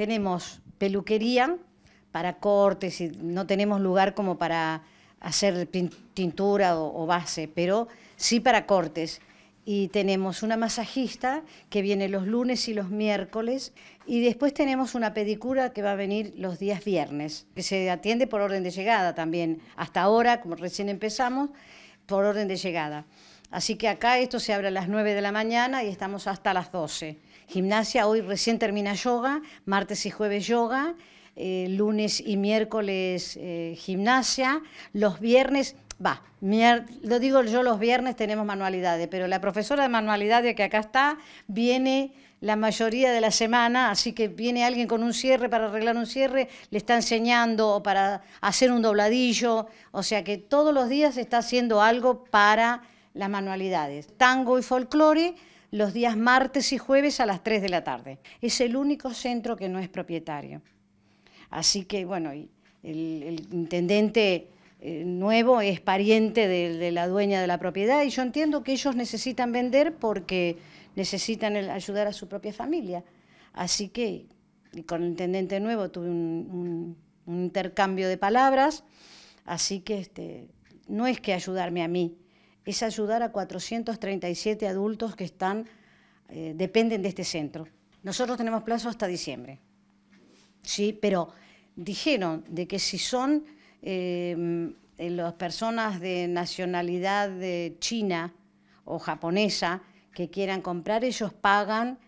tenemos peluquería para cortes y no tenemos lugar como para hacer tintura o, o base, pero sí para cortes y tenemos una masajista que viene los lunes y los miércoles y después tenemos una pedicura que va a venir los días viernes, que se atiende por orden de llegada también. Hasta ahora, como recién empezamos, por orden de llegada. Así que acá esto se abre a las 9 de la mañana y estamos hasta las 12. Gimnasia, hoy recién termina yoga, martes y jueves yoga, eh, lunes y miércoles eh, gimnasia, los viernes, va, lo digo yo los viernes tenemos manualidades, pero la profesora de manualidades que acá está viene la mayoría de la semana, así que viene alguien con un cierre para arreglar un cierre, le está enseñando o para hacer un dobladillo, o sea que todos los días está haciendo algo para las manualidades, tango y folclore los días martes y jueves a las 3 de la tarde. Es el único centro que no es propietario. Así que, bueno, el, intendente eh, nuevo es pariente de, la dueña de la propiedad y yo entiendo que ellos necesitan vender porque necesitan ayudar a su propia familia. Así que con el intendente nuevo tuve un, intercambio de palabras, así que este, no es que ayudarme a mí, es ayudar a 437 adultos que están, eh, dependen de este centro. Nosotros tenemos plazo hasta diciembre, ¿sí? pero dijeron de que si son em, eh, las personas de nacionalidad de china o japonesa que quieran comprar, ellos pagan,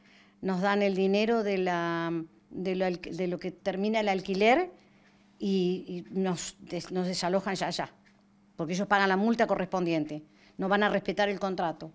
nos dan el dinero de, la, de, lo, que termina el alquiler y, nos, nos desalojan ya allá, porque ellos pagan la multa correspondiente no van a respetar el contrato.